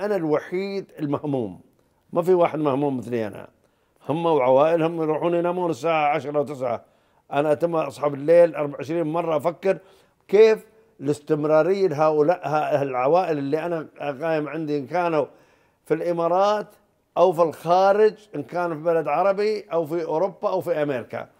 انا الوحيد المهموم ما في واحد مهموم مثلي انا هم وعوائلهم يروحون ينامون الساعه 10 و9 انا اتم اصحى بالليل 24 مره افكر كيف الاستمراريه لهؤلاء العوائل اللي انا قايم عندي ان كانوا في الامارات او في الخارج ان كان في بلد عربي او في اوروبا او في امريكا